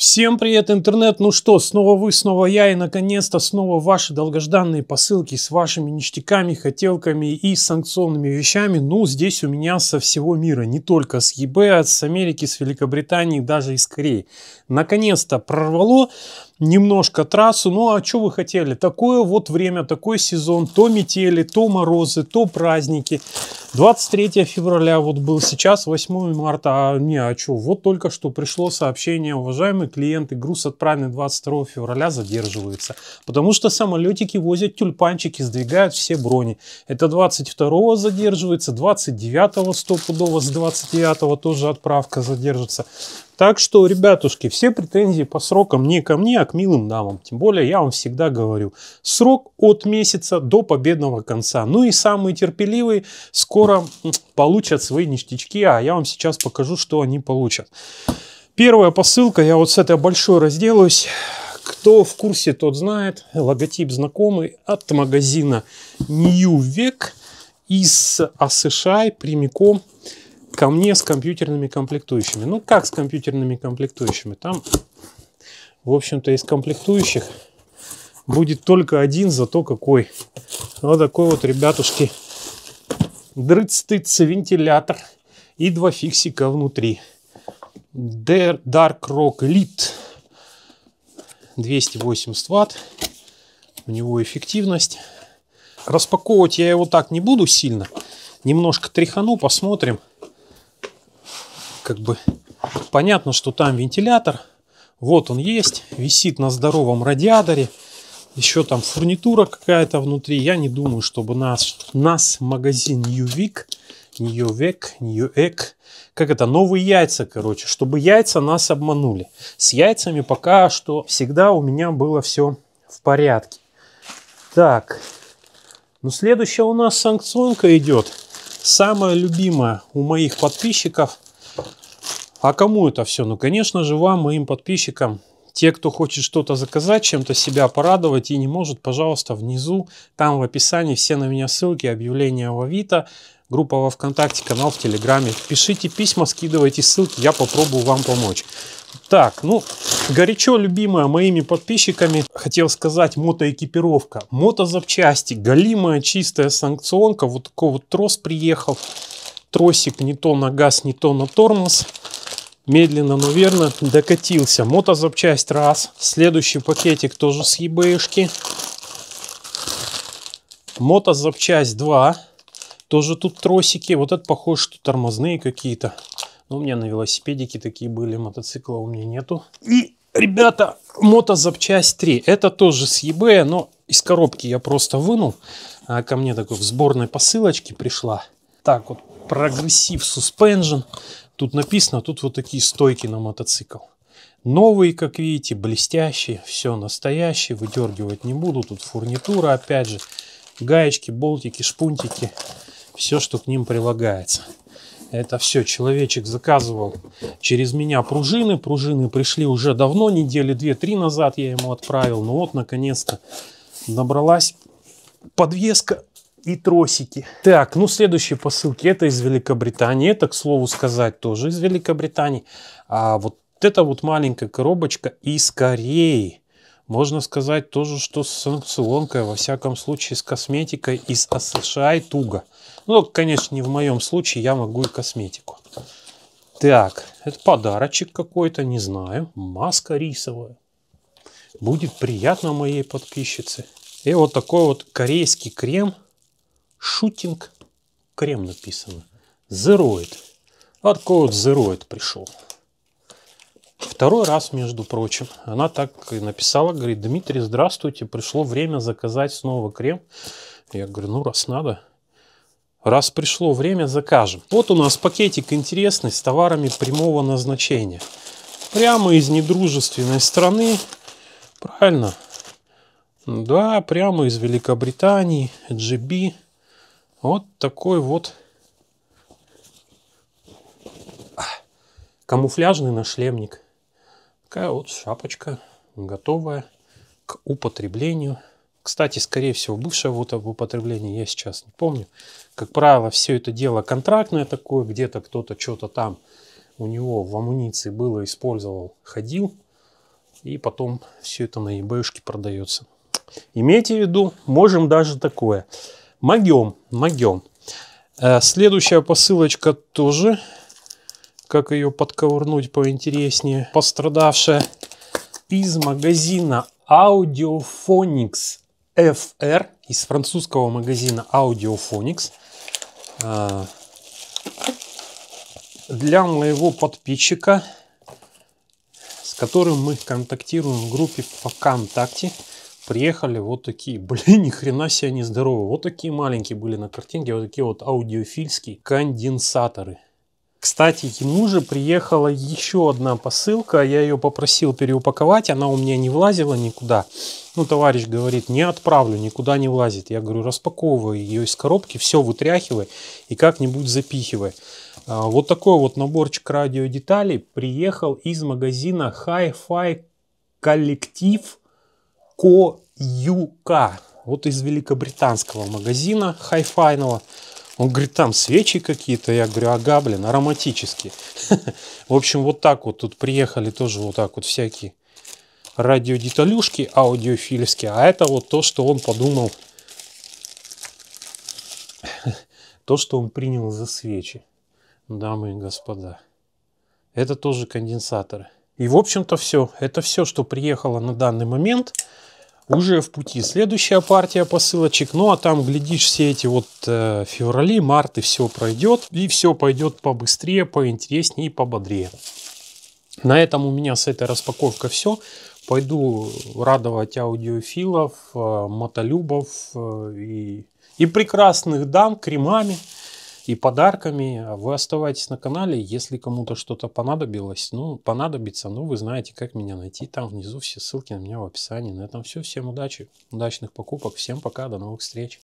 Всем привет, интернет! Ну что, снова вы, снова я и, наконец-то, снова ваши долгожданные посылки с вашими ништяками, хотелками и санкционными вещами. Ну, здесь у меня со всего мира, не только с ЕБ, а с Америки, с Великобритании, даже из Кореи. Наконец-то прорвало немножко трассу. Ну а что вы хотели? Такое вот время, такой сезон. То метели, то морозы, то праздники. 23 февраля вот был сейчас, 8 марта. А не, а что? Вот только что пришло сообщение. Уважаемые клиенты, груз отправленный 22 февраля задерживается. Потому что самолетики возят тюльпанчики, сдвигают все брони. Это 22 задерживается, 29 стопудово с 29 тоже отправка задержится. Так что, ребятушки, все претензии по срокам не ко мне, а к милым дамам. Тем более, я вам всегда говорю, срок от месяца до победного конца. Ну и самые терпеливые скоро получат свои ништячки, а я вам сейчас покажу, что они получат. Первая посылка, я вот с этой большой разделаюсь. Кто в курсе, тот знает. Логотип знакомый от магазина New Vec из США прямиком ко мне с компьютерными комплектующими. Ну, как с компьютерными комплектующими? Там, в общем-то, из комплектующих будет только один, зато какой. Вот такой вот, ребятушки, дрыц вентилятор и два фиксика внутри. Dark Rock Elite 280 ватт. У него эффективность. Распаковывать я его так не буду сильно. Немножко тряхану, посмотрим как бы понятно, что там вентилятор. Вот он есть, висит на здоровом радиаторе. Еще там фурнитура какая-то внутри. Я не думаю, чтобы нас, нас магазин Ювик, Ньювек, Ньюэк, как это, новые яйца, короче, чтобы яйца нас обманули. С яйцами пока что всегда у меня было все в порядке. Так, ну следующая у нас санкционка идет. Самая любимая у моих подписчиков – а кому это все? Ну, конечно же, вам, моим подписчикам. Те, кто хочет что-то заказать, чем-то себя порадовать и не может, пожалуйста, внизу, там в описании все на меня ссылки, объявления в Авито, группа во Вконтакте, канал в Телеграме. Пишите письма, скидывайте ссылки, я попробую вам помочь. Так, ну, горячо любимая моими подписчиками, хотел сказать, мотоэкипировка, мотозапчасти, голимая чистая санкционка, вот такой вот трос приехал, тросик не то на газ, не то на тормоз медленно, но верно докатился. Мотозапчасть раз. Следующий пакетик тоже с eBay-шки. Мотозапчасть 2. Тоже тут тросики. Вот это похоже, что тормозные какие-то. Но ну, у меня на велосипедике такие были. Мотоцикла у меня нету. И, ребята, мотозапчасть 3. Это тоже с eBay, но из коробки я просто вынул. А ко мне такой в сборной посылочке пришла. Так, вот прогрессив suspension. Тут написано, тут вот такие стойки на мотоцикл. Новые, как видите, блестящие, все настоящие, выдергивать не буду. Тут фурнитура, опять же, гаечки, болтики, шпунтики, все, что к ним прилагается. Это все человечек заказывал через меня пружины. Пружины пришли уже давно, недели две-три назад я ему отправил. но ну вот, наконец-то набралась подвеска и тросики. Так, ну следующие посылки это из Великобритании. Это, к слову сказать, тоже из Великобритании. А вот это вот маленькая коробочка из Кореи. Можно сказать тоже, что с санкционкой, во всяком случае с косметикой из США и туго. Ну, конечно, не в моем случае, я могу и косметику. Так, это подарочек какой-то, не знаю. Маска рисовая. Будет приятно моей подписчице. И вот такой вот корейский крем – Шутинг. Крем написано. Зероид. Откуда зероид пришел? Второй раз, между прочим, она так и написала, говорит, Дмитрий, здравствуйте, пришло время заказать снова крем. Я говорю, ну раз надо, раз пришло время, закажем. Вот у нас пакетик интересный с товарами прямого назначения. Прямо из недружественной страны, правильно? Да, прямо из Великобритании, GB. Вот такой вот камуфляжный нашлемник. Такая вот шапочка, готовая к употреблению. Кстати, скорее всего, бывшая вот об употреблении, я сейчас не помню. Как правило, все это дело контрактное такое, где-то кто-то что-то там у него в амуниции было, использовал, ходил. И потом все это на eBay продается. Имейте в виду, можем даже такое. Могем, могем. Э, следующая посылочка тоже. Как ее подковырнуть поинтереснее. Пострадавшая из магазина Audiophonics FR. Из французского магазина Audiophonics. Э, для моего подписчика, с которым мы контактируем в группе ВКонтакте приехали вот такие, блин, ни хрена себе они здоровые. Вот такие маленькие были на картинке, вот такие вот аудиофильские конденсаторы. Кстати, ему же приехала еще одна посылка, я ее попросил переупаковать, она у меня не влазила никуда. Ну, товарищ говорит, не отправлю, никуда не влазит. Я говорю, распаковывай ее из коробки, все вытряхивай и как-нибудь запихивай. А, вот такой вот наборчик радиодеталей приехал из магазина Hi-Fi коллектив Коюка. Вот из великобританского магазина хайфайного. Он говорит, там свечи какие-то. Я говорю, ага, блин, ароматические. В общем, вот так вот тут приехали тоже вот так вот всякие радиодеталюшки аудиофильские. А это вот то, что он подумал, то, что он принял за свечи, дамы и господа. Это тоже конденсаторы. И, в общем-то, все. Это все, что приехало на данный момент уже в пути следующая партия посылочек. Ну а там, глядишь, все эти вот э, феврали, марты все пройдет. И все пойдет побыстрее, поинтереснее и пободрее. На этом у меня с этой распаковкой все. Пойду радовать аудиофилов, э, мотолюбов э, и, и прекрасных дам кремами и подарками. А вы оставайтесь на канале, если кому-то что-то понадобилось, ну, понадобится, ну, вы знаете, как меня найти. Там внизу все ссылки на меня в описании. На этом все. Всем удачи, удачных покупок, всем пока, до новых встреч.